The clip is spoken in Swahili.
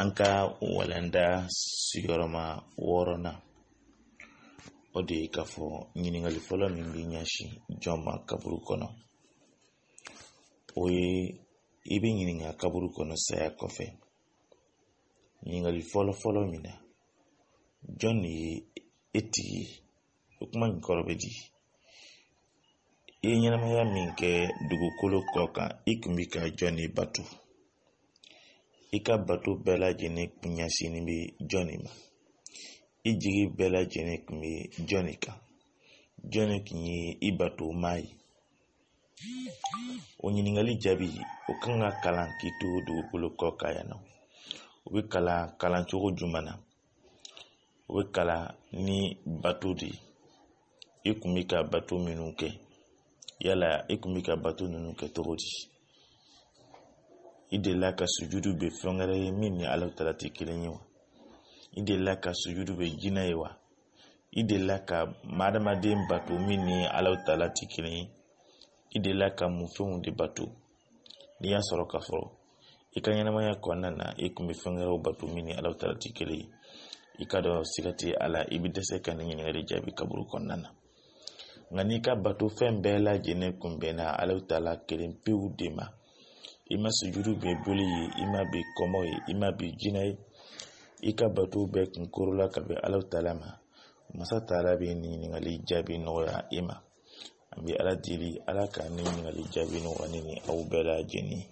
an ka walanda sigiyɔrɔma wɔɔrɔnan o de ye k'a fɔ ɲiningali fɔlɔ min bɛ ɲɛsin jɔn ma kaburu kɔnɔ o ye i bɛ ɲininka kaburu kɔnɔ saya kɔfɛ ɲiningali fɔlɔfɔlɔ min na jɔn de ye e tigi ye o kuma in kɔrɔ bɛ di i ye ɲɛnamaya min kɛ dugukolo kɔ kan i tun bɛ ka jɔn de bato. i ka bato bɛɛ lajɛlen kun ɲɛsinnen bɛ jɔnni ma i jigi bɛɛ lajɛlen tun bɛ jɔnni kan jɔnni tun ye i bato maa ye o ɲininkali jaabi o kan ka kalan k'i to dugukolo kɔ kan yan nɔ o bɛ kalan kalancogo jumɛn na o bɛ kalan ni bato de ye i kun bɛ ka bato minnu kɛ yala i kun bɛ ka bato ninnu kɛ cogo di i delila ka sujudu be fɛn ye min ni alahu taala tɛ kelen ye wa i delila ka sujudu be jina ye wa i delila ka adamaden bato min ni alahu taala tɛ kelen ye i delila ka munfɛnw de bato n'i y'a sɔrɔ ka fɔ i ka ɲɛnamaya kɔnɔna na i tun bɛ fɛn wɛrɛw bato min ni alahu taala tɛ kelen ye i ka dɔn siga tɛ a la i bɛ dɛsɛ ka nin ɲininkali jaabi kaburu kɔnɔna na nka n'i ka bato fɛn bɛɛ lajɛlen kun bɛnna alahu taala kelen pewu de ma i ma sujudu bɛ boli ye i ma bi kɔmɔ ye i ma bi jinɛ ye i ka bato bɛɛ kunkorola ka bɛ ala taala ma masa tala bɛ ni ɲininkali jaabi nɔgɔya i ma an bɛ ala deli ala ka ni ɲininkali jaabi nɔgɔya ne ni aw bɛɛ lajɛlen